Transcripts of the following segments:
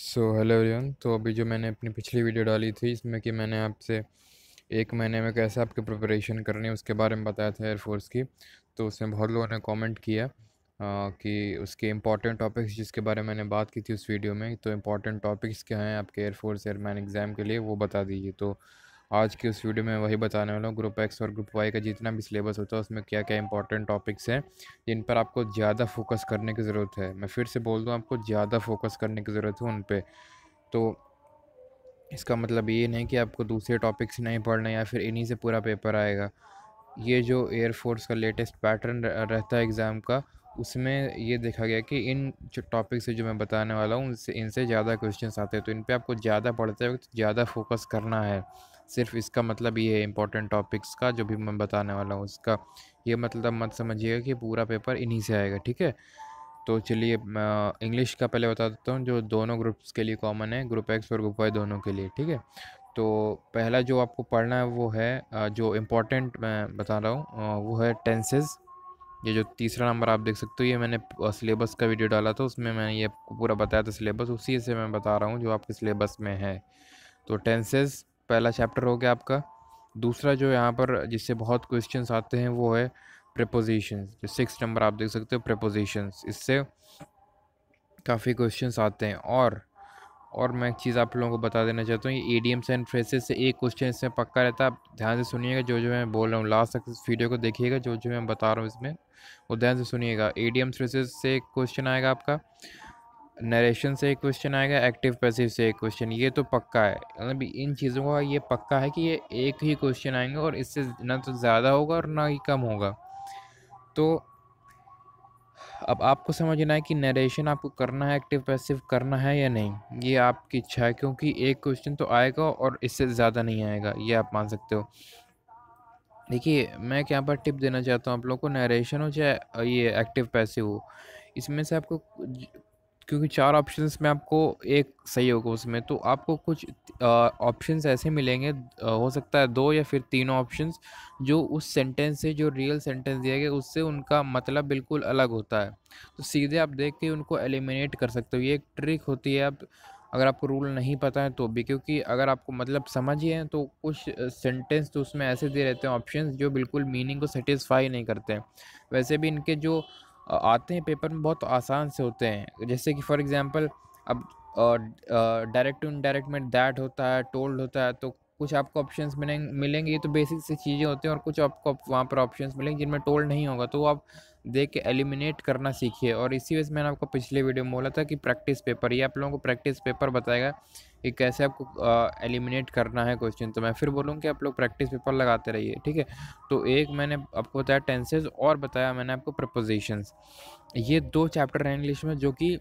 so hello everyone तो अभी जो मैंने अपनी पिछली वीडियो डाली थी इसमें कि मैंने आपसे एक महीने में कैसे आपकी प्रिपरेशन करनी है उसके बारे में बताया था एयरफोर्स की तो उसमें बहुत लोगों ने कमेंट किया आ, कि उसके इंपॉर्टेंट टॉपिक्स जिसके बारे में मैंने बात की थी उस वीडियो में तो इम्पॉर्टेंट टॉपिक्स क्या हैं आपके एयरफोर्स एयरमैन एग्ज़ाम के लिए वो बता दीजिए तो आज की उस वीडियो में वही बताने वाला हूँ ग्रुप एक्स और ग्रुप वाई का जितना भी सिलेबस होता है उसमें क्या क्या इंपॉर्टेंट टॉपिक्स हैं जिन पर आपको ज़्यादा फोकस करने की ज़रूरत है मैं फिर से बोल दूँ आपको ज़्यादा फोकस करने की ज़रूरत है उन पर तो इसका मतलब ये नहीं कि आपको दूसरे टॉपिक्स नहीं पढ़ना या फिर इन्हीं से पूरा पेपर आएगा ये जो एयरफोर्स का लेटेस्ट पैटर्न रहता है एग्ज़ाम का उसमें ये देखा गया कि इन जो टॉपिक से जो मैं बताने वाला हूँ उनसे इनसे ज़्यादा क्वेश्चन आते हैं तो इन पर आपको ज़्यादा पढ़ते वक्त ज़्यादा फोकस करना है सिर्फ इसका मतलब ये है इंपॉर्टेंट टॉपिक्स का जो भी मैं बताने वाला हूँ उसका ये मतलब मत समझिएगा कि पूरा पेपर इन्हीं से आएगा ठीक है तो चलिए इंग्लिश का पहले बता देता हूँ जो दोनों ग्रुप्स के लिए कॉमन है ग्रुप एक्स और ग्रुप वाई दोनों के लिए ठीक है तो पहला जो आपको पढ़ना है वो है जो इम्पोर्टेंट मैं बता रहा हूँ वो है टेंसेस ये जो तीसरा नंबर आप देख सकते हो ये मैंने सिलेबस का वीडियो डाला था उसमें मैंने ये पूरा बताया था सिलेबस उसी से मैं बता रहा हूँ जो आपके सिलेबस में है तो टेंसेस पहला चैप्टर हो गया आपका दूसरा जो यहाँ पर जिससे बहुत क्वेश्चन आते हैं वो है प्रपोजिशन जो सिक्स नंबर आप देख सकते हो प्रपोजिशंस इससे काफ़ी क्वेश्चन आते हैं और और मैं एक चीज़ आप लोगों को बता देना चाहता हूँ ये idioms and phrases से एक क्वेश्चन इसमें पक्का रहता है आप ध्यान से सुनिएगा जो जो मैं बोल रहा हूँ लास्ट तक इस वीडियो को देखिएगा जो जो मैं बता रहा हूँ इसमें वो ध्यान से सुनिएगा ए डी एम्स फ्रेसेस से एक क्वेश्चन आएगा आपका नरेशन से एक क्वेश्चन आएगा एक्टिव पैसिव से एक क्वेश्चन ये तो पक्का है मतलब इन चीज़ों का ये पक्का है कि ये एक ही क्वेश्चन आएंगे और इससे ना तो ज़्यादा होगा और ना ही कम होगा तो अब आपको समझना है कि नरेशन आपको करना है एक्टिव पैसिव करना है या नहीं ये आपकी इच्छा है क्योंकि एक क्वेश्चन तो आएगा और इससे ज़्यादा नहीं आएगा ये आप मान सकते हो देखिए मैं यहाँ पर टिप देना चाहता हूँ आप लोगों को नरेशन हो चाहे ये एक्टिव पैसिव हो इसमें से आपको क्योंकि चार ऑप्शंस में आपको एक सही होगा उसमें तो आपको कुछ ऑप्शंस ऐसे मिलेंगे हो सकता है दो या फिर तीनों ऑप्शंस जो उस सेंटेंस से जो रियल सेंटेंस दिया गया उससे उनका मतलब बिल्कुल अलग होता है तो सीधे आप देख के उनको एलिमिनेट कर सकते हो ये एक ट्रिक होती है आप अगर आपको रूल नहीं पता है तो भी क्योंकि अगर आपको मतलब समझिए तो कुछ सेंटेंस तो उसमें ऐसे दे रहते हैं ऑप्शंस जो बिल्कुल मीनिंग को सेटिस्फाई नहीं करते हैं वैसे भी इनके जो आते हैं पेपर में बहुत आसान से होते हैं जैसे कि फॉर एग्ज़ाम्पल अब डायरेक्ट टू इनडायरेक्ट में दैट होता है टोल्ड होता है तो कुछ आपको ऑप्शन मिलेंगे मिलेंगे ये तो बेसिक से चीज़ें होती हैं और कुछ आपको वहाँ पर ऑप्शन मिलेंगे जिनमें टोल नहीं होगा तो आप देख के एलिमिनेट करना सीखिए और इसी वजह से मैंने आपको पिछले वीडियो में बोला था कि प्रैक्टिस पेपर ये आप लोगों को प्रैक्टिस पेपर बताएगा कि कैसे आपको एलिमिनेट करना है क्वेश्चन तो मैं फिर बोलूँ कि आप लोग प्रैक्टिस पेपर लगाते रहिए ठीक है तो एक मैंने आपको बताया टेंसेज और बताया मैंने आपको प्रपोजिशंस ये दो चैप्टर हैं इंग्लिश में जो कि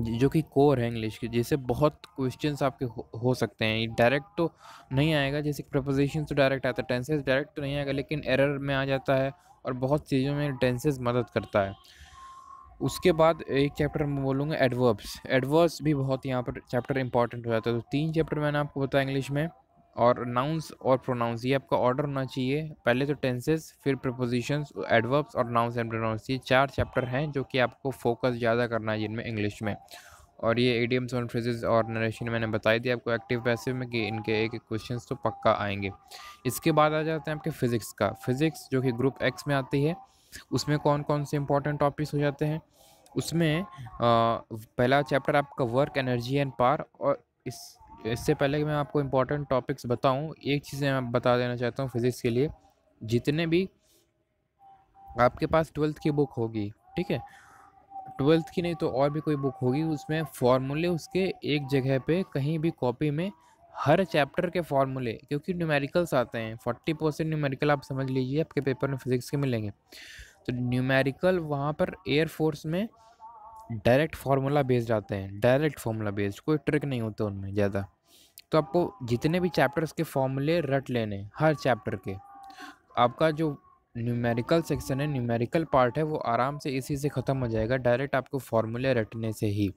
जो कि कोर है इंग्लिश की जैसे बहुत क्वेश्चन आपके हो, हो सकते हैं डायरेक्ट तो नहीं आएगा जैसे प्रपोजिशन तो डायरेक्ट आता है टेंसेज डायरेक्ट तो नहीं आएगा लेकिन एरर में आ जाता है और बहुत चीज़ों में टेंसेज मदद करता है उसके बाद एक चैप्टर मैं बोलूँगा एडवर्ब्स एडवर्ब्स भी बहुत यहाँ पर चैप्टर इंपॉर्टेंट हो जाता है तो तीन चैप्टर मैंने आपको बताया इंग्लिश में और नाउंस और प्रोनाउंस ये आपका ऑर्डर होना चाहिए पहले तो टेंसेस फिर प्रपोजिशंस एडवर्ब्स और नाउंस एंड प्रोनाउंस ये चार चैप्टर हैं जो कि आपको फोकस ज़्यादा करना है जिनमें इंग्लिश में और ये एडियम्स और फ्रेजेस और नरेशन मैंने बताई थी आपको एक्टिव पैसिव में कि इनके एक एक क्वेश्चन तो पक्का आएंगे इसके बाद आ जाते हैं आपके फिज़िक्स का फिज़िक्स जो कि ग्रुप एक्स में आती है उसमें कौन कौन से इंपॉर्टेंट टॉपिक्स हो जाते हैं उसमें आ, पहला चैप्टर आपका वर्क एनर्जी एंड पार और इस इससे पहले कि मैं आपको इम्पोर्टेंट टॉपिक्स बताऊं एक चीज़ मैं बता देना चाहता हूं फिज़िक्स के लिए जितने भी आपके पास ट्वेल्थ की बुक होगी ठीक है ट्वेल्थ की नहीं तो और भी कोई बुक होगी उसमें फार्मूले उसके एक जगह पे कहीं भी कॉपी में हर चैप्टर के फार्मूले क्योंकि न्यूमेरिकल्स आते हैं फोर्टी परसेंट न्यूमेरिकल आप समझ लीजिए आपके पेपर में फिज़िक्स के मिलेंगे तो न्यूमेरिकल वहाँ पर एयर फोर्स में डायरेक्ट फार्मूला बेस्ड आते हैं डायरेक्ट फार्मूला बेस्ड कोई ट्रिक नहीं होता उनमें ज़्यादा तो आपको जितने भी चैप्टर्स के फॉर्मूले रट लेने हर चैप्टर के आपका जो न्यूमेरिकल सेक्शन है न्यूमेरिकल पार्ट है वो आराम से इसी से ख़त्म हो जाएगा डायरेक्ट आपको फार्मूले रटने से ही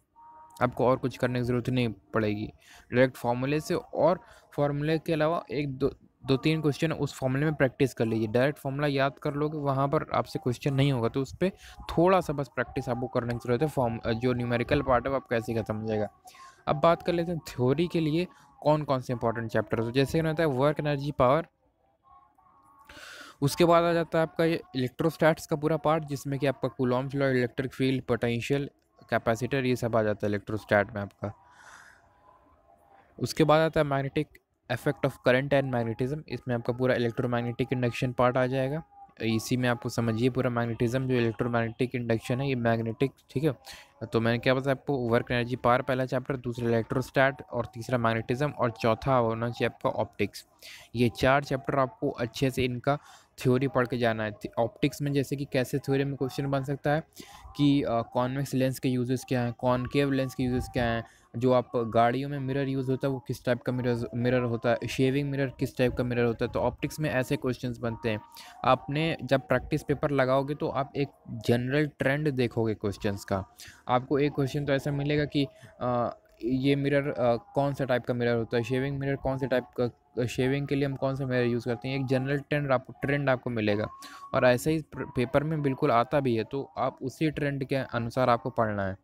आपको और कुछ करने की ज़रूरत नहीं पड़ेगी डायरेक्ट फार्मूले से और फार्मूले के अलावा एक दो दो तीन क्वेश्चन उस फॉर्मूले में प्रैक्टिस कर लीजिए डायरेक्ट फॉर्मूला याद कर लोगे वहाँ पर आपसे क्वेश्चन नहीं होगा तो उस पर थोड़ा सा बस प्रैक्टिस आपको करने की जरूरत है फॉर्म जो न्यूमेरिकल पार्ट है वो आप कैसे का समझेगा अब बात कर लेते हैं थ्योरी के लिए कौन कौन से इंपॉर्टेंट चैप्टर तो जैसे होता है वर्क एनर्जी पावर उसके बाद आ जाता है आपका ये इलेक्ट्रोस्टैट्स का पूरा पार्ट जिसमें कि आपका Coulomb law electric field potential capacitor ये सब आ जाता है इलेक्ट्रोस्टैट में आपका उसके बाद आता है magnetic effect of current and magnetism इसमें आपका पूरा इलेक्ट्रोमैग्नेटिक इंडक्शन पार्ट आ जाएगा इसी में आपको समझिए पूरा मैग्नेटिज्म जो इलेक्ट्रोमैग्नेटिक इंडक्शन है ये मैग्नेटिक ठीक है तो मैंने क्या बताया आपको वर्क एनर्जी पार पहला चैप्टर दूसरा इलेक्ट्रोस्टैट और तीसरा मैग्नेटिज्म और चौथा होना चाहिए आपका ऑप्टिक्स ये चार चैप्टर आपको अच्छे से इनका थ्योरी पढ़ के जाना है ऑप्टिक्स में जैसे कि कैसे थ्योरी में क्वेश्चन बन सकता है कि कॉन्वेक्स लेंस के यूजेस क्या हैं कॉनकेव लेंस के यूजेस क्या हैं जो आप गाड़ियों में मिरर यूज़ होता है वो किस टाइप का मिरर मिरर होता है शेविंग मिरर किस टाइप का मिरर होता है तो ऑप्टिक्स में ऐसे क्वेश्चंस बनते हैं आपने जब प्रैक्टिस पेपर लगाओगे तो आप एक जनरल ट्रेंड देखोगे क्वेश्चंस का आपको एक क्वेश्चन तो ऐसा मिलेगा कि आ, ये मिरर कौन सा टाइप का मिरर होता है शेविंग मिरर कौन से टाइप का शेविंग के लिए हम कौन सा मिरर यूज़ करते हैं एक जनरल ट्रेंड आपको ट्रेंड आपको मिलेगा और ऐसा ही पेपर में बिल्कुल आता भी है तो आप उसी ट्रेंड के अनुसार आपको पढ़ना है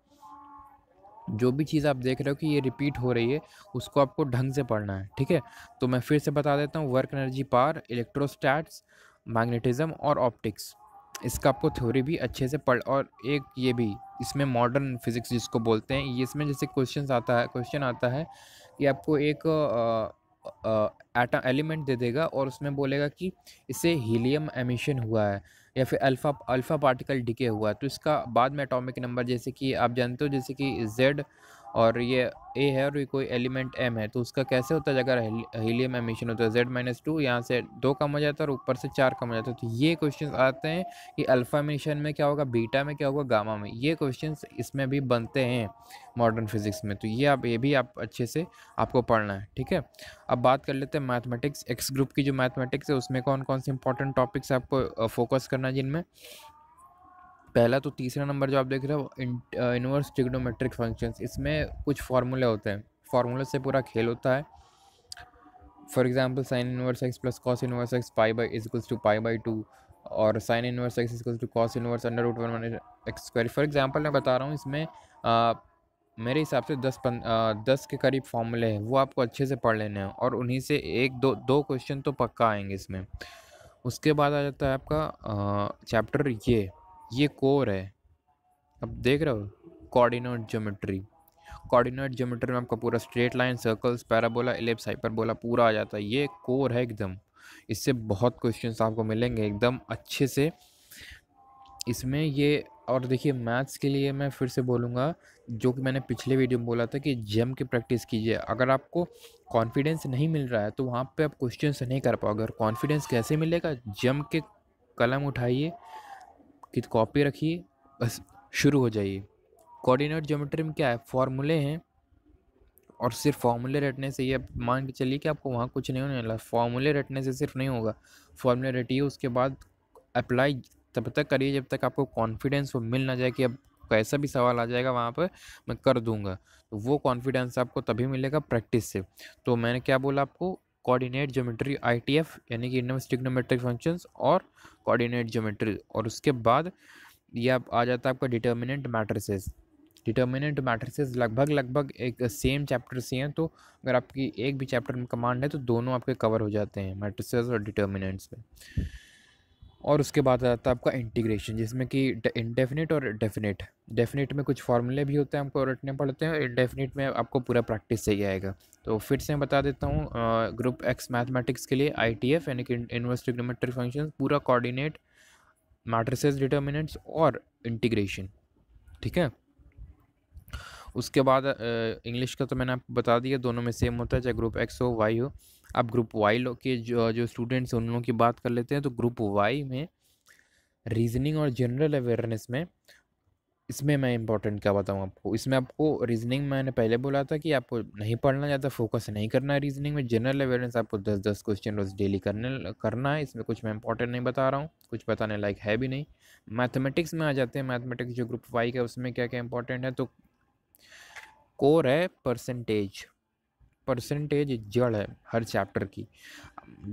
जो भी चीज़ आप देख रहे हो कि ये रिपीट हो रही है उसको आपको ढंग से पढ़ना है ठीक है तो मैं फिर से बता देता हूँ work energy power electrostatics magnetism और ऑप्टिक्स इसका आपको थ्योरी भी अच्छे से पढ़ और एक ये भी इसमें मॉडर्न फिज़िक्स जिसको बोलते हैं ये इसमें जैसे क्वेश्चन आता है क्वेश्चन आता है कि आपको एक एटम एलिमेंट दे देगा और उसमें बोलेगा कि इसे हीलियम एमिशन हुआ है या फिर अल्फ़ा अल्फ़ा पार्टिकल डिके हुआ है तो इसका बाद में एटॉमिक नंबर जैसे कि आप जानते हो जैसे कि जेड और ये ए है और ये कोई एलिमेंट एम है तो उसका कैसे होता है अगर हीलियम एमिशन होता है जेड माइनस टू यहाँ से दो कम हो जाता है और ऊपर से चार कम हो जाता है तो ये क्वेश्चन आते हैं कि अल्फ़ा एमिशन में क्या होगा बीटा में क्या होगा गामा में ये क्वेश्चन इसमें भी बनते हैं मॉडर्न फिजिक्स में तो ये आप ये भी आप अच्छे से आपको पढ़ना है ठीक है अब बात कर लेते हैं मैथमेटिक्स एक्स ग्रुप की जो मैथमेटिक्स है उसमें कौन कौन से इंपॉर्टेंट टॉपिक्स आपको फोकस करना है जिनमें पहला तो तीसरा नंबर जो आप देख रहे हो इनवर्स टिग्नोमेट्रिक फंक्शंस इसमें कुछ फार्मूले होते हैं फार्मूले से पूरा खेल होता है for example sine inverse X plus cos inverse X pi by equals to pi by two और sine inverse X equals to cos inverse under root one minus X square for example मैं बता रहा हूँ इसमें आ, मेरे हिसाब से दस पन आ, दस के करीब फार्मूले हैं वो आपको अच्छे से पढ़ लेने हैं और उन्हीं से एक दो दो क्वेश्चन तो पक्का आएंगे इसमें उसके बाद आ जाता है आपका चैप्टर ये ये कोर है अब देख रहे हो कोऑर्डिनेट ज्योमेट्री कोऑर्डिनेट ज्योमेट्री में आपका पूरा straight line circles parabola ellipse hyperbola पूरा आ जाता है ये कोर है एकदम इससे बहुत क्वेश्चन आपको मिलेंगे एकदम अच्छे से इसमें ये और देखिए मैथ्स के लिए मैं फिर से बोलूँगा जो कि मैंने पिछले वीडियो में बोला था कि जेम की प्रैक्टिस कीजिए अगर आपको कॉन्फिडेंस नहीं मिल रहा है तो वहाँ पे आप क्वेश्चन नहीं कर पाओगे और कॉन्फिडेंस कैसे मिलेगा जेम के कलम उठाइए की कॉपी तो रखिए बस शुरू हो जाइए कोऑर्डिनेट ज्योमेट्री में क्या है फॉर्मूले हैं और सिर्फ फॉर्मूले रटने से ये मान के चलिए कि आपको वहाँ कुछ नहीं होने वाला फॉर्मूले रटने से सिर्फ नहीं होगा फॉर्मूले रटिए उसके बाद अप्लाई तब तक करिए जब तक आपको कॉन्फिडेंस वो मिल ना जाए कि अब कैसा भी सवाल आ जाएगा वहाँ पर मैं कर दूंगा तो वो कॉन्फिडेंस आपको तभी मिलेगा प्रैक्टिस से तो मैंने क्या बोला आपको कोऑर्डिनेट ज्योमेट्री आईटीएफ यानी कि इंडम स्टिग्नोमेट्रिक फंक्शंस और कोऑर्डिनेट ज्योमेट्री और उसके बाद ये आप आ जाता है आपका डिटर्मिनेंट मैट्रिसेस डिटर्मिनेंट मैट्रिसेस लगभग लगभग एक सेम चैप्टर से हैं तो अगर आपकी एक भी चैप्टर में कमांड है तो दोनों आपके कवर हो जाते हैं मैट्रिसेस और डिटर्मिनेंट्स में और उसके बाद आ जाता है आपका इंटीग्रेशन जिसमें कि इंडेफिनिट और डेफिनेट डेफिनेट में कुछ फार्मूले भी होते हैं आपको रटने पड़ते हैं इंडेफिनिट में आपको पूरा प्रैक्टिस सही आएगा तो फिर से मैं बता देता हूँ ग्रुप एक्स मैथमेटिक्स के लिए आई टी एफ यानी कि इन्वर्स ग्रोमेट्रिक फंक्शन पूरा कोऑर्डिनेट मैट्रिसेस डिटर्मिनेंट्स और इंटीग्रेशन ठीक है उसके बाद इंग्लिश का तो मैंने आपको बता दिया दोनों में सेम होता है चाहे ग्रुप एक्स हो वाई हो अब ग्रुप वाई के जो जो स्टूडेंट्स हैं उन लोगों की बात कर लेते हैं तो ग्रुप वाई में रीजनिंग और जनरल अवेयरनेस में इसमें मैं इंपॉर्टेंट क्या बताऊँ आपको इसमें आपको रीजनिंग मैंने पहले बोला था कि आपको नहीं पढ़ना ज़्यादा फोकस नहीं करना है रीजनिंग में जनरल अवेयरनेस आपको दस दस क्वेश्चन रोज़ डेली करने करना है इसमें कुछ मैं इंपॉर्टेंट नहीं बता रहा हूँ कुछ बताने लायक है भी नहीं मैथमेटिक्स में आ जाते हैं मैथमेटिक्स जो ग्रुप वाई का उसमें क्या क्या इंपॉर्टेंट है तो कोर है परसेंटेज परसेंटेज जड़ है हर चैप्टर की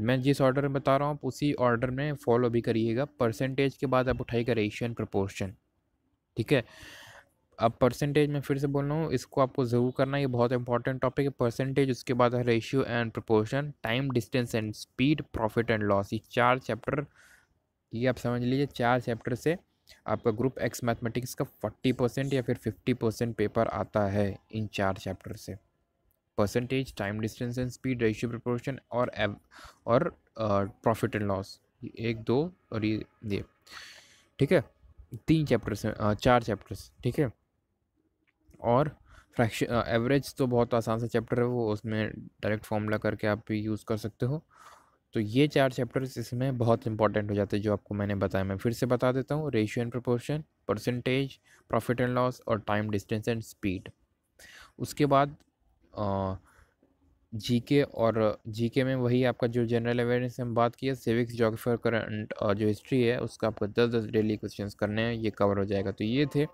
मैं जिस ऑर्डर में बता रहा हूँ आप उसी ऑर्डर में फॉलो भी करिएगा परसेंटेज के बाद आप उठाइएगा रेशियन प्रपोर्शन ठीक है अब परसेंटेज में फिर से बोल रहा हूँ इसको आपको ज़रूर करना ये बहुत इंपॉर्टेंट टॉपिक है परसेंटेज उसके बाद है ratio and proportion time distance and speed profit and loss ये चार चैप्टर ये आप समझ लीजिए चार चैप्टर से आपका ग्रुप एक्स मैथमेटिक्स का फोर्टी परसेंट या फिर फिफ्टी परसेंट पेपर आता है इन चार चैप्टर से percentage time distance and speed ratio proportion और और प्रॉफिट एंड लॉस एक दो और ये ये ठीक है तीन चैप्टर्स हैं चार चैप्टर्स ठीक है और फ्रैक्शन एवरेज तो बहुत आसान सा चैप्टर है वो उसमें डायरेक्ट फॉर्मूला करके आप यूज़ कर सकते हो तो ये चार चैप्टर्स इसमें बहुत इंपॉर्टेंट हो जाते हैं जो आपको मैंने बताया मैं फिर से बता देता हूँ ratio and proportion percentage profit and loss और टाइम डिस्टेंस एंड स्पीड उसके बाद जीके और जीके में वही आपका जो जनरल अवेयरनेस हम बात की है सिविक्स जोग्राफी और करंट जो हिस्ट्री है उसका आपको दस दस डेली क्वेश्चन करने हैं ये कवर हो जाएगा तो ये थे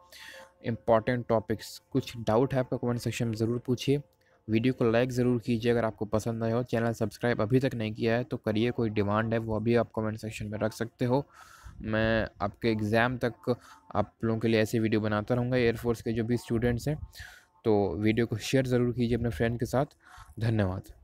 इंपॉर्टेंट टॉपिक्स कुछ डाउट है आपका कमेंट सेक्शन में ज़रूर पूछिए वीडियो को लाइक ज़रूर कीजिए अगर आपको पसंद आए हो चैनल सब्सक्राइब अभी तक नहीं किया है तो करिए कोई डिमांड है वो अभी आप कमेंट सेक्शन में रख सकते हो मैं आपके एग्ज़ाम तक आप लोगों के लिए ऐसे वीडियो बनाता रहूँगा एयरफोर्स के जो भी स्टूडेंट्स हैं तो वीडियो को शेयर ज़रूर कीजिए अपने फ्रेंड के साथ धन्यवाद